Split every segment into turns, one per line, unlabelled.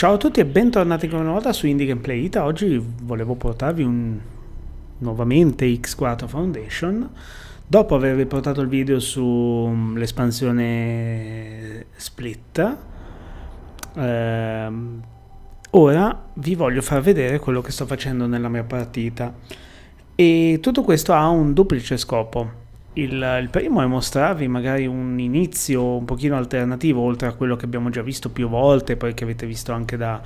Ciao a tutti e bentornati ancora una volta su Indie Gameplay Ita. Oggi volevo portarvi un... nuovamente X4 Foundation. Dopo avervi portato il video sull'espansione Split, ehm, ora vi voglio far vedere quello che sto facendo nella mia partita. E tutto questo ha un duplice scopo. Il, il, primo è mostrarvi magari un inizio un pochino alternativo, oltre a quello che abbiamo già visto più volte, poi che avete visto anche da,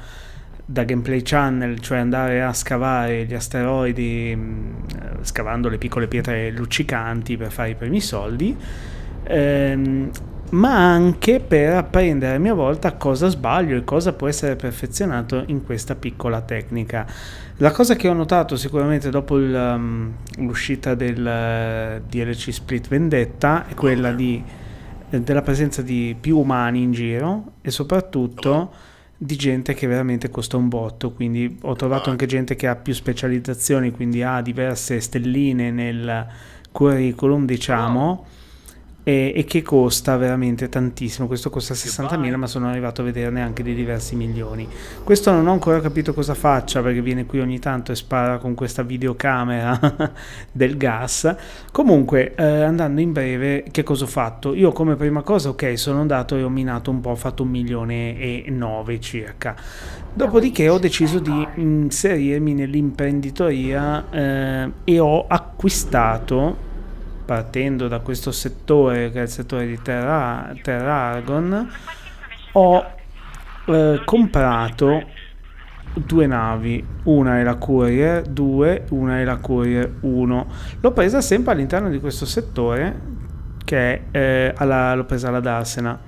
da Gameplay Channel, cioè andare a scavare gli asteroidi, mh, mm, eh, scavando le piccole pietre luccicanti per fare i primi soldi. Ehm, ma anche per apprendere a mia volta cosa sbaglio e cosa può essere perfezionato in questa piccola tecnica. La cosa che ho notato sicuramente dopo um, l'uscita del eh, DLC Split Vendetta è quella di, eh, della presenza di più umani in giro e soprattutto di gente che veramente costa un botto, quindi ho trovato anche gente che ha più specializzazioni, quindi ha diverse stelline nel curriculum, diciamo e, e, che costa veramente tantissimo. Questo costa 60.000, ma sono arrivato a vederne anche di diversi milioni. Questo non ho ancora capito cosa faccia perché viene qui ogni tanto e spara con questa videocamera del gas. Comunque, eh, andando in breve, che cosa ho fatto? Io, come prima cosa, ok, sono andato e ho minato un po', ho fatto un milione e nove circa. Dopodiché ho deciso di inserirmi nell'imprenditoria eh, e ho acquistato partendo da questo settore che è il settore di Terra, Argon ho eh, comprato due navi, una è la Courier 2, una è la Courier 1. L'ho presa sempre all'interno di questo settore che eh, l'ho presa alla Darsena.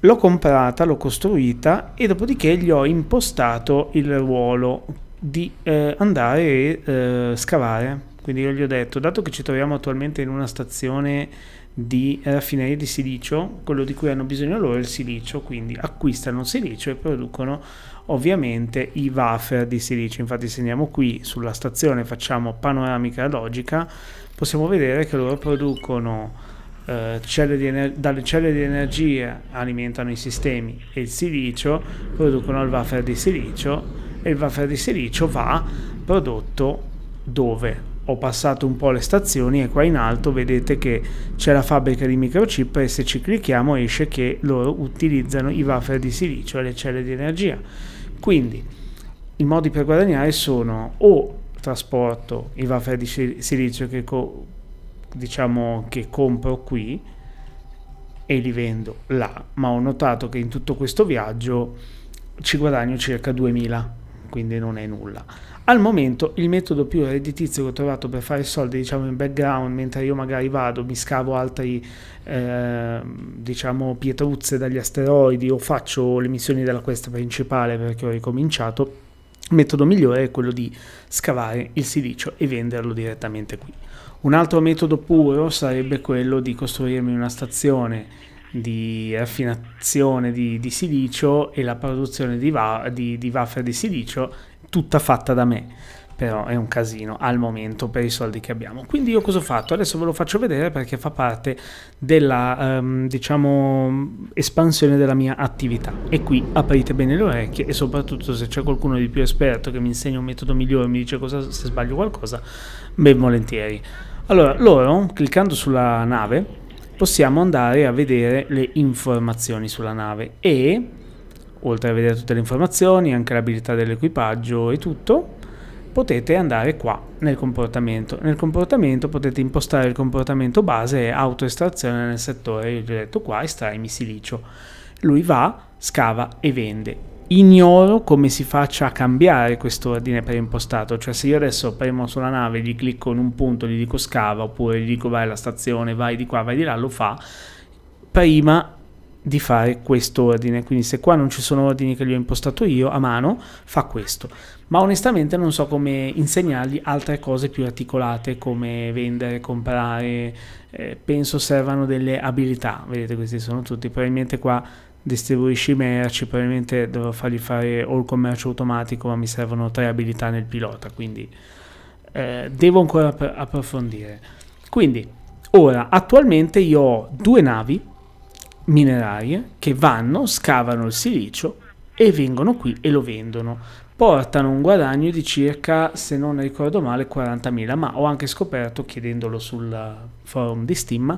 L'ho comprata, l'ho costruita e dopodiché gli ho impostato il ruolo di eh, andare e eh, scavare. Quindi io gli ho detto, dato che ci troviamo attualmente in una stazione di raffineria di silicio, quello di cui hanno bisogno loro è il silicio, quindi acquistano silicio e producono ovviamente i wafer di silicio. Infatti se andiamo qui sulla stazione, facciamo panoramica logica, possiamo vedere che loro producono eh, celle dalle celle di energia alimentano i sistemi e il silicio, producono il wafer di silicio e il wafer di silicio va prodotto dove? ho passato un po' le stazioni e qua in alto vedete che c'è la fabbrica di microchip e se ci clicchiamo esce che loro utilizzano i wafer di silicio e le celle di energia. Quindi i modi per guadagnare sono o trasporto i wafer di silizio che, co diciamo che compro qui e li vendo là, ma ho notato che in tutto questo viaggio ci guadagno circa 2000, quindi non è nulla al momento il metodo più redditizio che ho trovato per fare soldi, diciamo in background, mentre io magari vado, mi scavo altre eh, diciamo, pietruzze dagli asteroidi o faccio le missioni della quest principale perché ho ricominciato, il metodo migliore è quello di scavare il silicio e venderlo direttamente qui. Un altro metodo puro sarebbe quello di costruirmi una stazione di raffinazione di, di silicio e la produzione di, va, di, di waffer di silicio tutta fatta da me. Però è un casino al momento per i soldi che abbiamo. Quindi io cosa ho fatto? Adesso ve lo faccio vedere perché fa parte della, ehm, diciamo, espansione della mia attività. E qui aprite bene le orecchie e soprattutto se c'è qualcuno di più esperto che mi insegna un metodo migliore mi dice cosa, se sbaglio qualcosa, ben volentieri. Allora, loro, cliccando sulla nave, possiamo andare a vedere le informazioni sulla nave e oltre a vedere tutte le informazioni, anche l'abilità dell'equipaggio e tutto, potete andare qua nel comportamento. Nel comportamento potete impostare il comportamento base e autoestrazione nel settore. Io gli ho detto qua estraimi silicio. Lui va, scava e vende. Ignoro come si faccia a cambiare quest'ordine preimpostato, cioè se io adesso premo sulla nave, gli clicco in un punto, gli dico scava oppure gli dico vai alla stazione, vai di qua, vai di là, lo fa. Prima di fare questo ordine. Quindi se qua non ci sono ordini che gli ho impostato io a mano, fa questo. Ma onestamente non so come insegnargli altre cose più articolate come vendere, comprare, eh, penso servano delle abilità. Vedete questi sono tutti, probabilmente qua distribuisci i merci, probabilmente dovrò fargli fare o il commercio automatico, ma mi servono tre abilità nel pilota, quindi eh, devo ancora approfondire. Quindi, ora, attualmente io ho due navi minerarie che vanno, scavano il silicio e vengono qui e lo vendono. Portano un guadagno di circa, se non ricordo male, 40.000, ma ho anche scoperto, chiedendolo sul forum di Steam,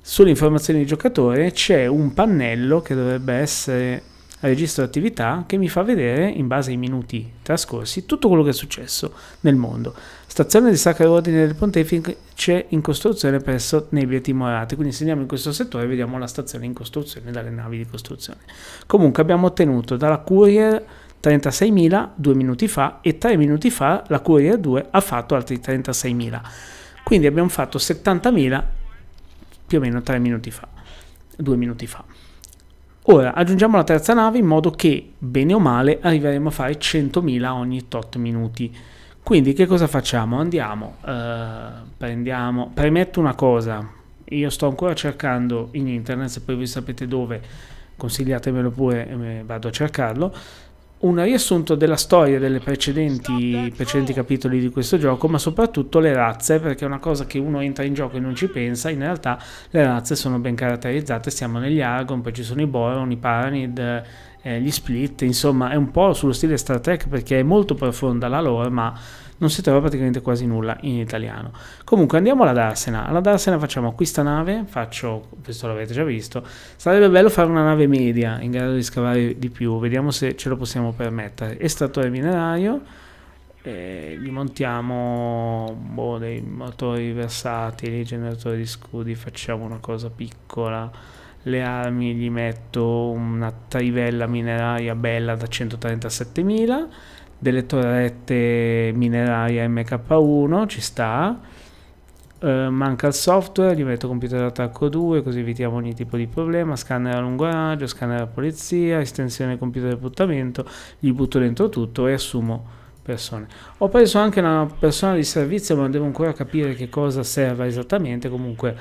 sulle informazioni del giocatore c'è un pannello che dovrebbe essere registro attività che mi fa vedere, in base ai minuti trascorsi, tutto quello che è successo nel mondo. Stazione di Sacro Ordine del Pontefice in costruzione presso Nebbia Timorate. Quindi se andiamo in questo settore vediamo la stazione in costruzione dalle navi di costruzione. Comunque abbiamo ottenuto dalla Courier 36.000 due minuti fa e tre minuti fa la Courier 2 ha fatto altri 36.000. Quindi abbiamo fatto 70.000 più o meno tre minuti fa, due minuti fa. Ora aggiungiamo la terza nave in modo che, bene o male, arriveremo a fare 100.000 ogni tot minuti. Quindi che cosa facciamo? Andiamo, eh, prendiamo, premetto una cosa, io sto ancora cercando in internet, se poi voi sapete dove, consigliatemelo pure, eh, vado a cercarlo, un riassunto della storia delle precedenti, precedenti, capitoli di questo gioco, ma soprattutto le razze, perché è una cosa che uno entra in gioco e non ci pensa, in realtà le razze sono ben caratterizzate, siamo negli Argon, poi ci sono i Boron, i Paranid eh, gli split, insomma è un po' sullo stile Star Trek perché è molto profonda la lore ma non si trova praticamente quasi nulla in italiano. Comunque andiamo alla Darsena, alla Darsena facciamo questa nave, faccio, questo l'avete già visto, sarebbe bello fare una nave media in grado di scavare di più, vediamo se ce lo possiamo permettere, estrattore minerario, eh, gli montiamo boh, dei motori versatili, generatori di scudi, facciamo una cosa piccola le armi gli metto una trivella mineraria bella da 137.000 delle torrette mineraria MK1 ci sta Uh, manca il software, gli metto computer d'attacco 2 così evitiamo ogni tipo di problema, scanner a lungo raggio, scanner a polizia, estensione computer di buttamento, gli butto dentro tutto e assumo persone. Ho preso anche una persona di servizio ma devo ancora capire che cosa serva esattamente, comunque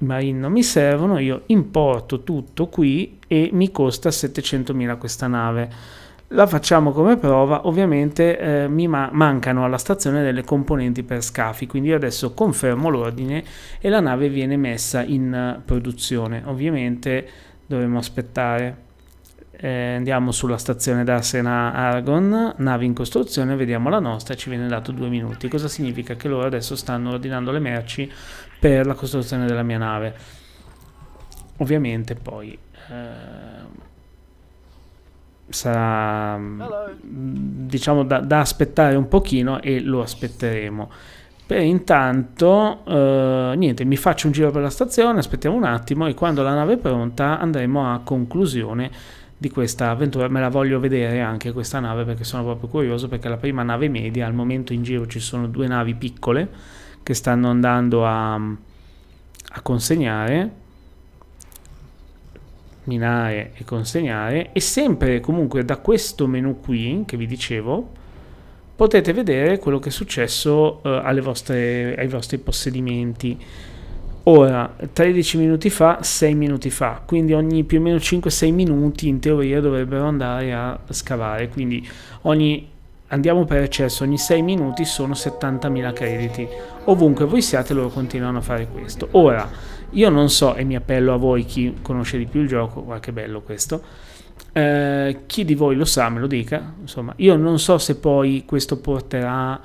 ma non mi servono, io importo tutto qui e mi costa 700.000 questa nave. La facciamo come prova, ovviamente eh, mi ma mancano alla stazione delle componenti per scafi, quindi io adesso confermo l'ordine e la nave viene messa in eh, produzione. Ovviamente dovremo aspettare. Eh, andiamo sulla stazione d'Arsena Argon, nave in costruzione, vediamo la nostra, ci viene dato due minuti. Cosa significa che loro adesso stanno ordinando le merci per la costruzione della mia nave. Ovviamente poi eh, sarà mm, diciamo da, da, aspettare un pochino e lo aspetteremo. Per intanto, eh, niente, mi faccio un giro per la stazione, aspettiamo un attimo e quando la nave è pronta andremo a conclusione di questa avventura me la voglio vedere anche questa nave perché sono proprio curioso perché è la prima nave media al momento in giro ci sono due navi piccole che stanno andando a, a consegnare minare e consegnare e sempre comunque da questo menu qui che vi dicevo potete vedere quello che è successo eh, vostre, ai vostri possedimenti ora 13 minuti fa 6 minuti fa quindi ogni più o meno 5-6 minuti in teoria dovrebbero andare a scavare quindi ogni Andiamo per eccesso, ogni 6 minuti sono 70.000 crediti. Ovunque voi siate loro continuano a fare questo. Ora, io non so e mi appello a voi chi conosce di più il gioco, guarda che bello questo, eh, chi di voi lo sa me lo dica, insomma, io non so se poi questo porterà,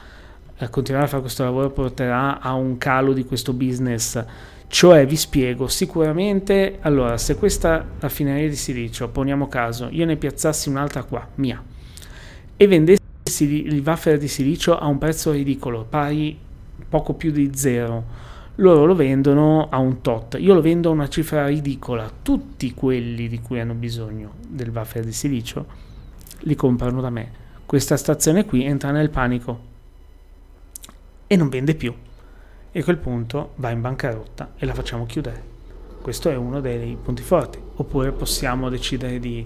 eh, continuare a fare questo lavoro porterà a un calo di questo business. Cioè, vi spiego, sicuramente, allora, se questa raffineria di silicio, poniamo caso, io ne piazzassi un'altra qua, mia, e vendessi il, wafer di silicio a un prezzo ridicolo, pari poco più di zero loro lo vendono a un tot, io lo vendo a una cifra ridicola, tutti quelli di cui hanno bisogno del wafer di silicio li comprano da me. Questa stazione qui entra nel panico e non vende più e a quel punto va in bancarotta e la facciamo chiudere. Questo è uno dei punti forti, oppure possiamo decidere di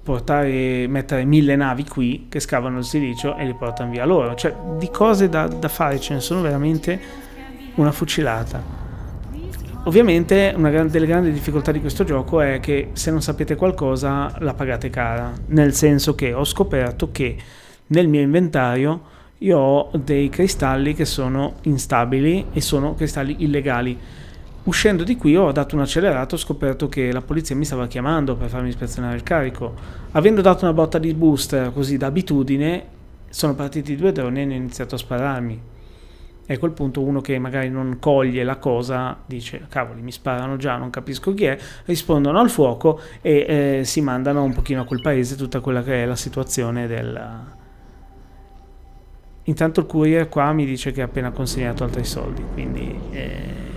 portare, mettere mille navi qui che scavano il silicio e li portano via loro. Cioè, di cose da, da fare ce ne sono veramente una fucilata. Ovviamente una delle grandi difficoltà di questo gioco è che se non sapete qualcosa la pagate cara, nel senso che ho scoperto che nel mio inventario io ho dei cristalli che sono instabili e sono cristalli illegali Uscendo di qui ho dato un accelerato, ho scoperto che la polizia mi stava chiamando per farmi ispezionare il carico. Avendo dato una botta di booster così d'abitudine, sono partiti due droni e hanno iniziato a spararmi. E a quel punto uno che magari non coglie la cosa dice cavoli mi sparano già, non capisco chi è, rispondono al fuoco e eh, si mandano un pochino a quel paese tutta quella che è la situazione del... Intanto il courier qua mi dice che ha appena consegnato altri soldi, quindi... Eh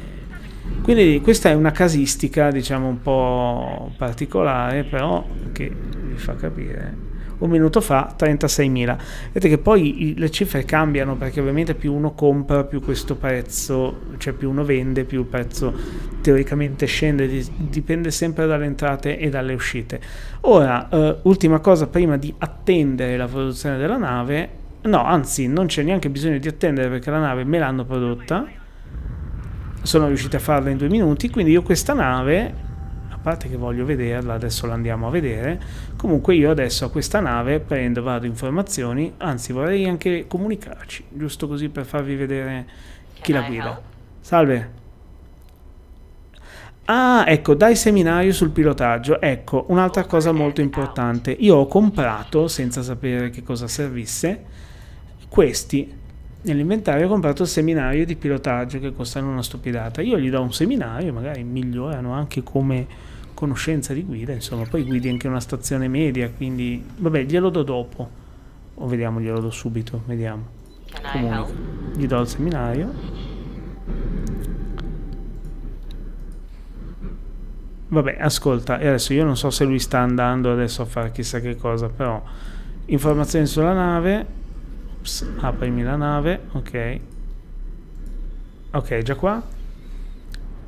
quindi questa è una casistica, diciamo, un po' particolare, però che vi fa capire un minuto fa 36.000. Vedete che poi le cifre cambiano perché ovviamente più uno compra più questo prezzo, cioè più uno vende più il prezzo teoricamente scende, dipende sempre dalle entrate e dalle uscite. Ora, eh, ultima cosa prima di attendere la produzione della nave, no, anzi non c'è neanche bisogno di attendere perché la nave me l'hanno prodotta sono riuscito a farla in due minuti, quindi io questa nave, a parte che voglio vederla, adesso la andiamo a vedere, comunque io adesso a questa nave prendo, vado informazioni, anzi vorrei anche comunicarci, giusto così per farvi vedere chi la guida. Salve! Ah, ecco, dai seminario sul pilotaggio. Ecco, un'altra cosa eh, molto importante. Io ho comprato, senza sapere che cosa servisse, questi nell'inventario ho comprato il seminario di pilotaggio che costano una stupidata. Io gli do un seminario, magari migliorano anche come conoscenza di guida, insomma, poi guidi anche una stazione media, quindi vabbè, glielo do dopo. O vediamo, glielo do subito, vediamo. Comunque, gli do il seminario. Vabbè, ascolta, e adesso io non so se lui sta andando adesso a fare chissà che cosa, però informazioni sulla nave, Ops, aprimi ah, la nave, ok. Ok, già qua.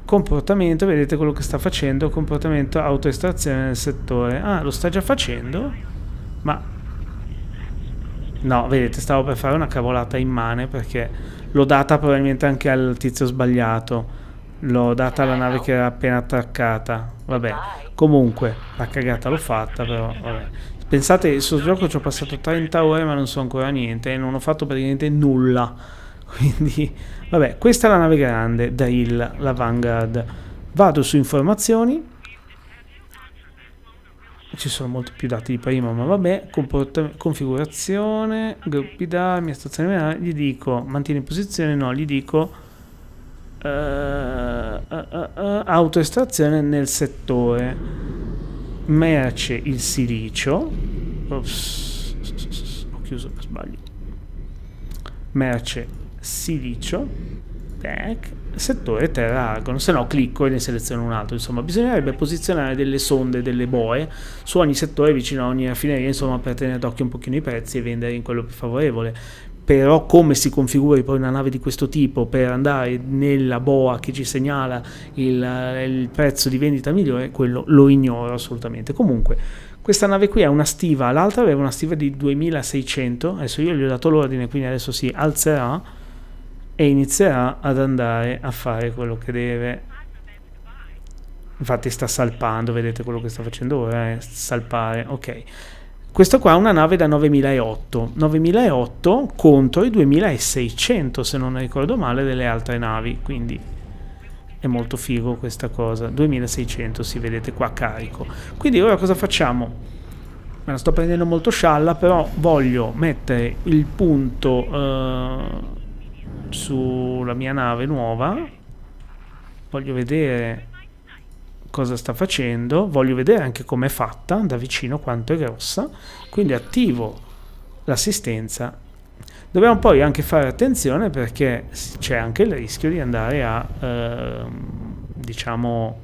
Comportamento, vedete quello che sta facendo, comportamento autoestrazione nel settore. Ah, lo sta già facendo? Ma... No, vedete, stavo per fare una cavolata immane perché l'ho data probabilmente anche al tizio sbagliato. L'ho data alla nave che era appena attaccata. Vabbè, comunque, la cagata l'ho fatta però, vabbè. Pensate, questo gioco ci ho passato 30 ore ma non so ancora niente, e non ho fatto praticamente nulla. Quindi, vabbè, questa è la nave grande, Drill, la Vanguard. Vado su informazioni. Ci sono molti più dati di prima, ma vabbè. Configurazione, gruppi d'armi, stazione minare. Gli dico, mantieni posizione, no, gli dico uh, uh, uh, autoestrazione nel settore merce il silicio. Ops, ho chiuso per sbaglio. Merce silicio. Tac. Settore terra argon, se no clicco e ne seleziono un altro. Insomma, bisognerebbe posizionare delle sonde, delle boe su ogni settore vicino a ogni raffineria, insomma, per tenere d'occhio un pochino i prezzi e vendere in quello più favorevole però come si configuri poi una nave di questo tipo per andare nella boa che ci segnala il, eh, il prezzo di vendita migliore, quello lo ignoro assolutamente. Comunque, questa nave qui ha una stiva, l'altra aveva una stiva di 2600, adesso io gli ho dato l'ordine, quindi adesso si alzerà e inizierà ad andare a fare quello che deve. Infatti sta salpando, vedete quello che sta facendo ora, è eh, salpare, ok. Questo qua è una nave da 9008, 9008 contro i 2600 se non ricordo male delle altre navi, quindi è molto figo questa cosa, 2600 si vedete qua carico. Quindi ora cosa facciamo? Me la sto prendendo molto scialla, però voglio mettere il punto eh, sulla mia nave nuova, voglio vedere cosa sta facendo, voglio vedere anche com'è fatta da vicino, quanto è grossa, quindi attivo l'assistenza. Dobbiamo poi anche fare attenzione perché c'è anche il rischio di andare a, eh, diciamo,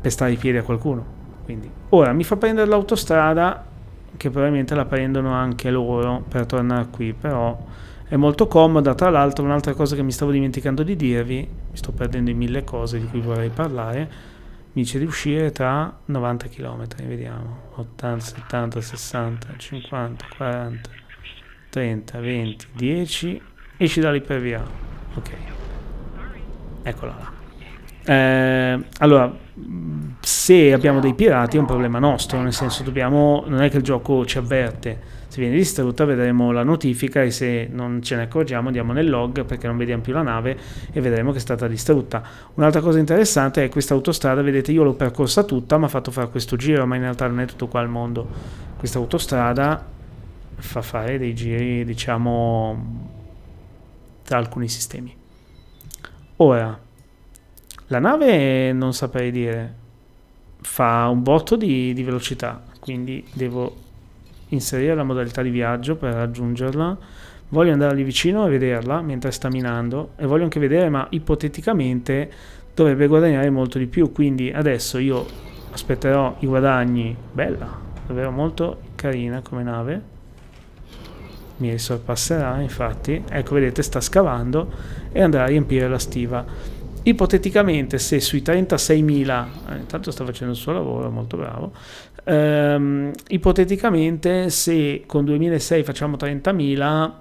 pestare i piedi a qualcuno. Quindi, ora mi fa prendere l'autostrada, che probabilmente la prendono anche loro per tornare qui, però è molto comoda. Tra l'altro, un'altra cosa che mi stavo dimenticando di dirvi, mi sto perdendo in mille cose di cui vorrei parlare, mi dice di uscire tra 90 km, vediamo, 80, 70, 60, 50, 40, 30, 20, 10, esci da lì per via. ok, eccola là. Eh, allora, se abbiamo dei pirati è un problema nostro, nel senso dobbiamo, non è che il gioco ci avverte, se viene distrutta vedremo la notifica e se non ce ne accorgiamo andiamo nel log perché non vediamo più la nave e vedremo che è stata distrutta. Un'altra cosa interessante è questa autostrada, vedete io l'ho percorsa tutta ma ha fatto fare questo giro, ma in realtà non è tutto qua al mondo. Questa autostrada fa fare dei giri diciamo tra alcuni sistemi. Ora, la nave non saprei dire, fa un botto di, di velocità, quindi devo inserire la modalità di viaggio per raggiungerla, voglio andare lì vicino e vederla mentre sta minando e voglio anche vedere, ma ipoteticamente dovrebbe guadagnare molto di più, quindi adesso io aspetterò i guadagni, bella, davvero molto carina come nave, mi sorpasserà infatti, ecco vedete sta scavando e andrà a riempire la stiva ipoteticamente se sui 36.000, eh, intanto sta facendo il suo lavoro, è molto bravo, ehm, ipoteticamente se con 2006 facciamo 30.000,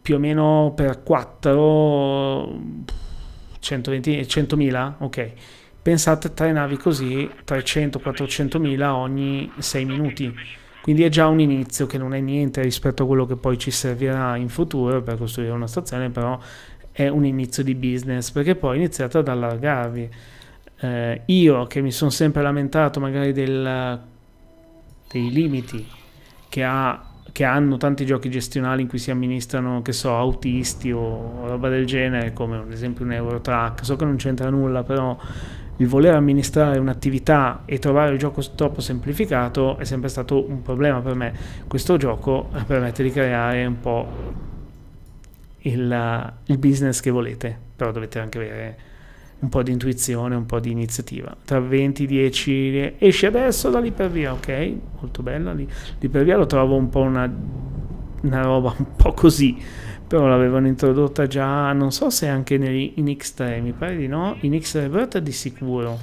più o meno per 4, 120, 100.000, ok. Pensate tre navi così, 300-400.000 ogni 6 minuti. Quindi è già un inizio che non è niente rispetto a quello che poi ci servirà in futuro per costruire una stazione, però è un inizio di business, perché poi iniziate ad allargarvi. Eh, io che mi sono sempre lamentato magari del, dei limiti che, ha, che, hanno tanti giochi gestionali in cui si amministrano, che so, autisti o roba del genere, come ad esempio un Eurotrack, so che non c'entra nulla, però il voler amministrare un'attività e trovare il gioco troppo semplificato è sempre stato un problema per me. Questo gioco permette di creare un po' il, il business che volete, però dovete anche avere un po' di intuizione, un po' di iniziativa. Tra 20, 10, esci adesso da lì per via, ok? Molto bella lì. per via lo trovo un po' una, una roba un po' così, però l'avevano introdotta già, non so se anche negli, in X3, mi pare di no, in X Rebirth di sicuro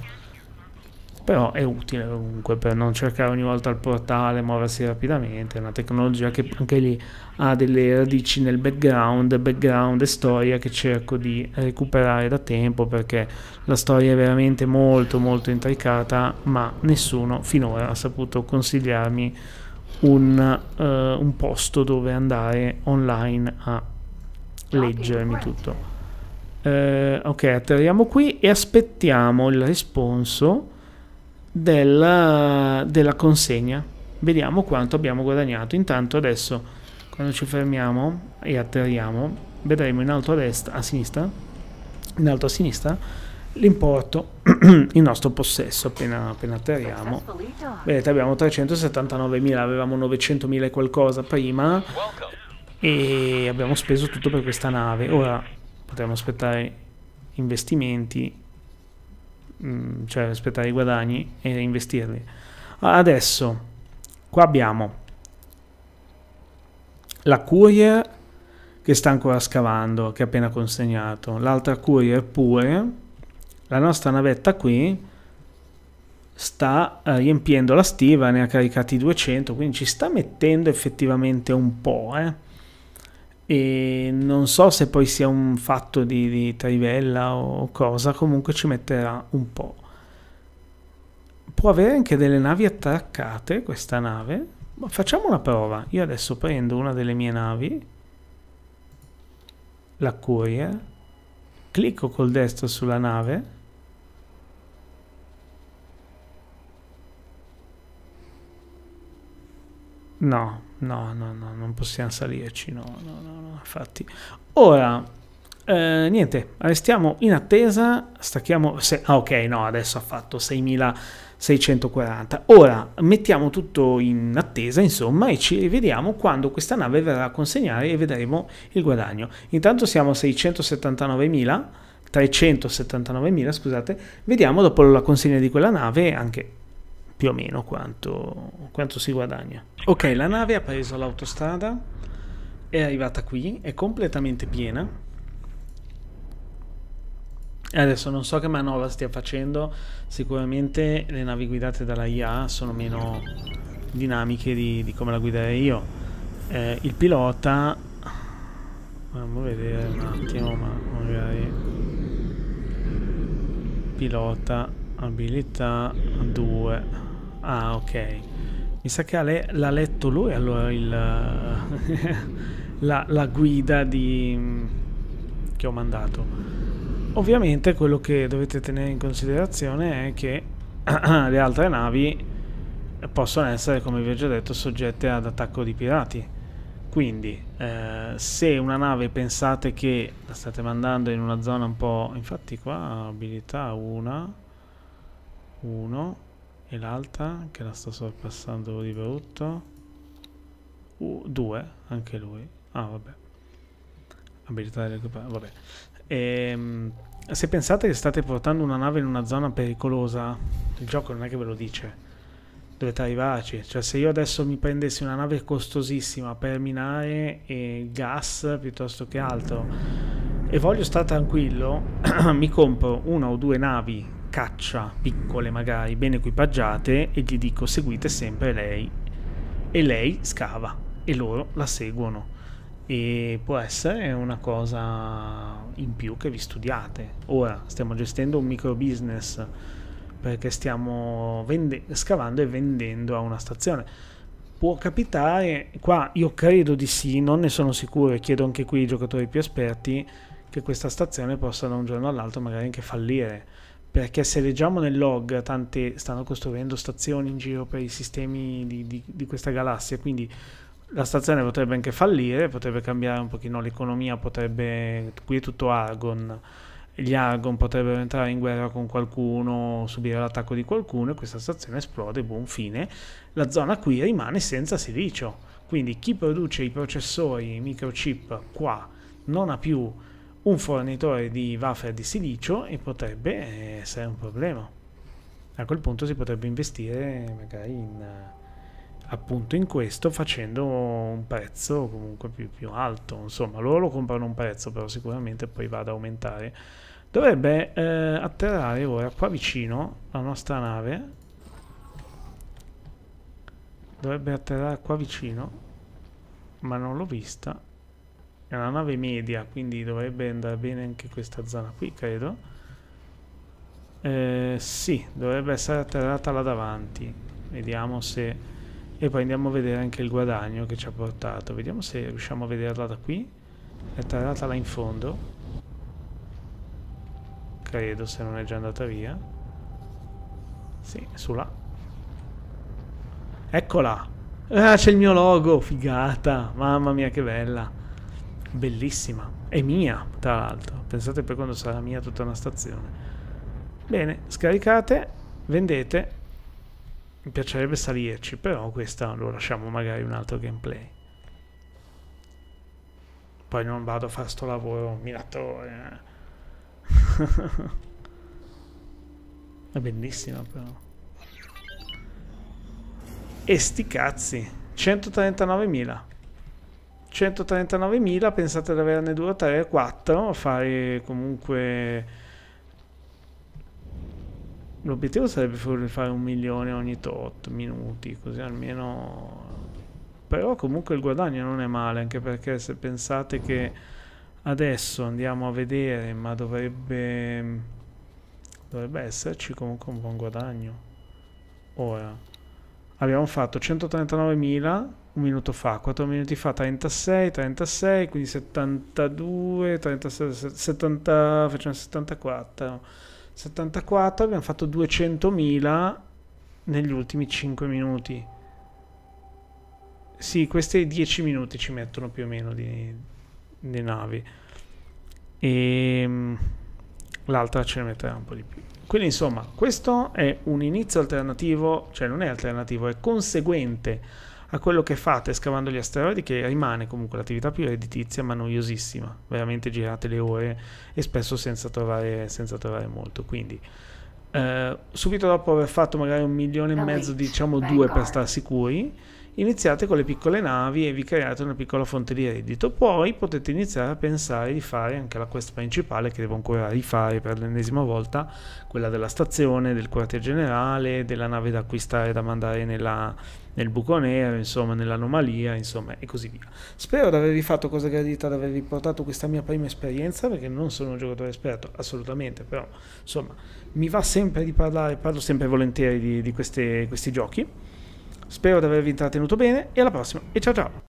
però è utile comunque per non cercare ogni volta il portale, muoversi rapidamente, è una tecnologia che anche lì ha delle radici nel background, background e storia che cerco di recuperare da tempo perché la storia è veramente molto molto intricata, ma nessuno finora ha saputo consigliarmi un, uh, un posto dove andare online a ah, leggermi tutto. Uh, ok, atterriamo qui e aspettiamo il risponso della, della consegna. Vediamo quanto abbiamo guadagnato. Intanto adesso quando ci fermiamo e atterriamo vedremo in alto a destra, a sinistra, in alto a sinistra l'importo in nostro possesso appena, appena atterriamo. Vedete abbiamo 379.000, avevamo 900.000 qualcosa prima e abbiamo speso tutto per questa nave. Ora potremmo aspettare investimenti Mm, cioè aspettare i guadagni e investirli. Adesso, qua abbiamo la courier che sta ancora scavando, che ha appena consegnato, l'altra courier pure, la nostra navetta qui sta eh, riempiendo la stiva, ne ha caricati 200, quindi ci sta mettendo effettivamente un po', eh e non so se poi sia un fatto di, di trivella o cosa, comunque ci metterà un po'. Può avere anche delle navi attraccate questa nave, ma facciamo una prova. Io adesso prendo una delle mie navi, la courier, clicco col destro sulla nave No, no, no, no, non possiamo salirci, no, no, no, no infatti. Ora, eh, niente, restiamo in attesa, stacchiamo... Se, ah, ok, no, adesso ha fatto 6.640. Ora, mettiamo tutto in attesa, insomma, e ci rivediamo quando questa nave verrà a consegnare e vedremo il guadagno. Intanto siamo a 679.000... 379.000, scusate, vediamo dopo la consegna di quella nave anche più o meno quanto, quanto si guadagna. Ok, la nave ha preso l'autostrada, è arrivata qui, è completamente piena. Adesso non so che manovra stia facendo, sicuramente le navi guidate dalla IA sono meno dinamiche di, di come la guiderei io. Eh, il pilota... Andiamo a vedere un attimo, ma magari... Pilota, abilità 2. Ah, ok. Mi sa che le l'ha letto lui allora il, la, la guida di, che ho mandato. Ovviamente quello che dovete tenere in considerazione è che le altre navi possono essere, come vi ho già detto, soggette ad attacco di pirati. Quindi, eh, se una nave pensate che la state mandando in una zona un po'... Infatti qua abilità 1, 1, e l'altra che la sta sorpassando di brutto uh, due anche lui ah vabbè abilità di recuperare vabbè e, ehm, se pensate che state portando una nave in una zona pericolosa il gioco non è che ve lo dice dovete arrivarci cioè se io adesso mi prendessi una nave costosissima per minare eh, gas piuttosto che altro e voglio stare tranquillo mi compro una o due navi caccia, piccole magari, ben equipaggiate, e gli dico seguite sempre lei. E lei scava e loro la seguono. E può essere una cosa in più che vi studiate. Ora stiamo gestendo un micro business perché stiamo scavando e vendendo a una stazione. Può capitare, qua io credo di sì, non ne sono sicuro e chiedo anche qui ai giocatori più esperti che questa stazione possa da un giorno all'altro magari anche fallire perché se leggiamo nel log tante stanno costruendo stazioni in giro per i sistemi di, di, di questa galassia, quindi la stazione potrebbe anche fallire, potrebbe cambiare un pochino l'economia, potrebbe... qui è tutto Argon, gli Argon potrebbero entrare in guerra con qualcuno, subire l'attacco di qualcuno e questa stazione esplode, buon fine. La zona qui rimane senza silicio, quindi chi produce i processori, i microchip qua non ha più un fornitore di wafer di silicio e potrebbe eh, essere un problema. A quel punto si potrebbe investire magari in, eh, appunto in questo facendo un prezzo comunque più, più alto. Insomma, loro lo comprano un prezzo, però sicuramente poi va ad aumentare. Dovrebbe eh, atterrare ora qua vicino la nostra nave. Dovrebbe atterrare qua vicino, ma non l'ho vista. È una nave media, quindi dovrebbe andare bene anche questa zona qui, credo. Eh, sì, dovrebbe essere atterrata là davanti. Vediamo se... E poi andiamo a vedere anche il guadagno che ci ha portato. Vediamo se riusciamo a vederla da qui. È atterrata là in fondo. Credo, se non è già andata via. Sì, su là. Eccola! Ah, c'è il mio logo! Figata! Mamma mia, che bella! bellissima. È mia, tra l'altro. Pensate per quando sarà mia tutta una stazione. Bene, scaricate, vendete. Mi piacerebbe salirci, però questa lo lasciamo magari un altro gameplay. Poi non vado a fare sto lavoro minatore. Eh. È bellissima però. E sti cazzi, 139.000. 139.000 pensate di averne 2 o 3 o 4 fare comunque l'obiettivo sarebbe fare un milione ogni tot minuti così almeno però comunque il guadagno non è male anche perché se pensate che adesso andiamo a vedere ma dovrebbe dovrebbe esserci comunque un buon guadagno ora abbiamo fatto 139.000 un minuto fa, 4 minuti fa 36, 36, quindi 72, 36, 70, facciamo 74. 74 abbiamo fatto 200.000 negli ultimi 5 minuti. Sì, questi 10 minuti ci mettono più o meno di, di navi. E ehm, l'altra ce ne metterà un po' di più. Quindi insomma, questo è un inizio alternativo, cioè non è alternativo, è conseguente a quello che fate scavando gli asteroidi, che rimane comunque l'attività più redditizia ma noiosissima. Veramente girate le ore e spesso senza trovare, senza trovare molto. Quindi. Eh, subito dopo aver fatto magari un milione e mezzo, diciamo due per star sicuri, iniziate con le piccole navi e vi create una piccola fonte di reddito. Poi potete iniziare a pensare di fare anche la quest principale che devo ancora rifare per l'ennesima volta, quella della stazione, del quartier generale, della nave da acquistare e da mandare nella, nel buco nero, insomma, nell'anomalia, insomma, e così via. Spero di avervi fatto cosa gradita, di avervi portato questa mia prima esperienza, perché non sono un giocatore esperto, assolutamente, però, insomma, mi va sempre di parlare, parlo sempre volentieri di, di queste, questi giochi. Spero di avervi intrattenuto bene e alla prossima e ciao ciao!